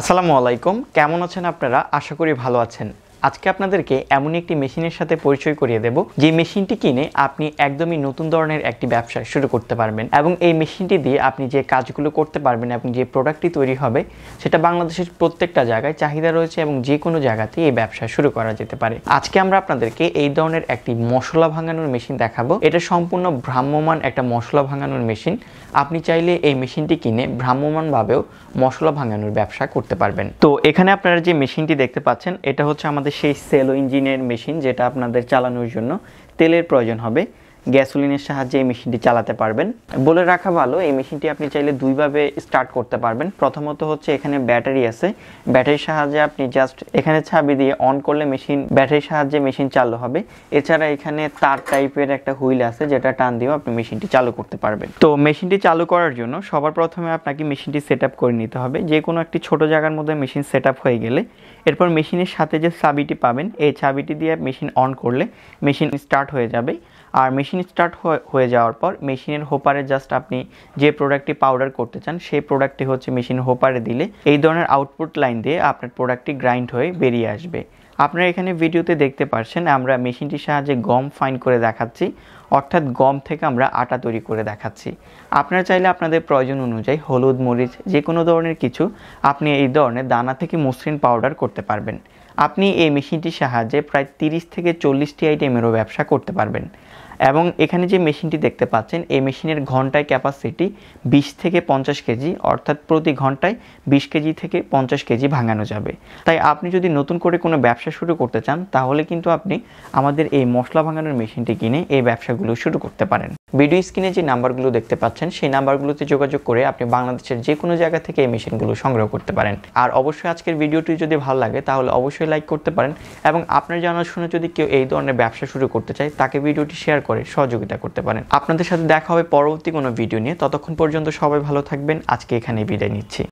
আসসালামু আলাইকুম কেমন আছেন আপনারা আশা করি ভালো আছেন আজকে আপনাদেরকে এমন একটি মেশিনের সাথে পরিচয় করিয়ে দেব যে মেশিনটি কিনে আপনি একদমই নতুন ধরনের একটি ব্যবসা শুরু করতে পারবেন এবং এই মেশিনটি দিয়ে আপনি যে কাজগুলো করতে পারবেন এবং যে প্রোডাক্টটি তৈরি হবে সেটা বাংলাদেশের প্রত্যেকটা জায়গায় চাহিদা রয়েছে এবং যে কোনো জায়গাতেই এই ব্যবসা শুরু করা যেতে পারে আজকে আমরা আপনাদেরকে এই ধরনের একটি মশলা ভাঙানোর মেশিন দেখাবো এটা সম্পূর্ণ ভ্রাম্যমান একটা মশলা ভাঙানোর মেশিন আপনি চাইলে এই মেশিনটি কিনে ভ্রাম্যমানভাবেও মশলা ভাঙানোর ব্যবসা করতে পারবেন তো এখানে আপনারা যে মেশিনটি দেখতে পাচ্ছেন এটা হচ্ছে আমাদের সেই সেলো ইঞ্জিনের মেশিন যেটা আপনাদের চালানোর জন্য তেলের প্রয়োজন হবে গ্যাসোলিনের সাহায্যে এই মেশিনটি চালাতে পারবেন বলে রাখা ভালো এই মেশিনটি আপনি চাইলে দুইভাবে স্টার্ট করতে পারবেন প্রথমত হচ্ছে এখানে ব্যাটারি আছে ব্যাটারির সাহায্যে আপনি জাস্ট এখানে ছাবি দিয়ে অন করলে মেশিন ব্যাটারির সাহায্যে মেশিন চালু হবে এছাড়া এখানে তার টাইপের একটা হুইল আছে যেটা টান দিয়েও আপনি মেশিনটি চালু করতে পারবেন তো মেশিনটি চালু করার জন্য সবার প্রথমে আপনাকে মেশিনটি সেট করে নিতে হবে যে কোনো একটি ছোট জায়গার মধ্যে মেশিন সেট হয়ে গেলে এরপর মেশিনের সাথে যে চাবিটি পাবেন এই চাবিটি দিয়ে মেশিন অন করলে মেশিন স্টার্ট হয়ে যাবে আর মেশিন মেশিন স্টার্ট হয়ে যাওয়ার পর মেশিনের হোপারে জাস্ট আপনি যে প্রোডাক্টটি পাউডার করতে চান সেই প্রোডাক্টটি হচ্ছে মেশিন হোপারে দিলে এই ধরনের আউটপুট লাইন দিয়ে আপনার প্রোডাক্টটি গ্রাইন্ড হয়ে বেরিয়ে আসবে আপনারা এখানে ভিডিওতে দেখতে পাচ্ছেন আমরা মেশিনটির সাহায্যে গম ফাইন করে দেখাচ্ছি অর্থাৎ গম থেকে আমরা আটা তৈরি করে দেখাচ্ছি আপনারা চাইলে আপনাদের প্রয়োজন অনুযায়ী হলুদ মরিচ যে কোনো ধরনের কিছু আপনি এই ধরনের দানা থেকে মসৃণ পাউডার করতে পারবেন আপনি এই মেশিনটির সাহায্যে প্রায় তিরিশ থেকে চল্লিশটি আইটেমেরও ব্যবসা করতে পারবেন এবং এখানে যে মেশিনটি দেখতে পাচ্ছেন এই মেশিনের ঘন্টায় ক্যাপাসিটি 20 থেকে পঞ্চাশ কেজি অর্থাৎ প্রতি ঘন্টায় 20 কেজি থেকে পঞ্চাশ কেজি ভাঙানো যাবে তাই আপনি যদি নতুন করে কোনো ব্যবসা শুরু করতে চান তাহলে কিন্তু আপনি আমাদের এই মশলা ভাঙানোর মেশিনটি কিনে এই ব্যবসাগুলো শুরু করতে পারেন ভিডিও স্ক্রিনে যে নাম্বারগুলো দেখতে পাচ্ছেন সেই নাম্বারগুলোতে যোগাযোগ করে আপনি বাংলাদেশের যে কোনো জায়গা থেকে এই মেশিনগুলো সংগ্রহ করতে পারেন আর অবশ্যই আজকের ভিডিওটি যদি ভালো লাগে তাহলে অবশ্যই লাইক করতে পারেন এবং আপনার শুনে যদি কেউ এই ধরনের ব্যবসা শুরু করতে চায় তাকে ভিডিওটি শেয়ার করে সহযোগিতা করতে পারেন আপনাদের সাথে দেখা হবে পরবর্তী কোনো ভিডিও নিয়ে ততক্ষণ পর্যন্ত সবাই ভালো থাকবেন আজকে এখানে বিদায় নিচ্ছি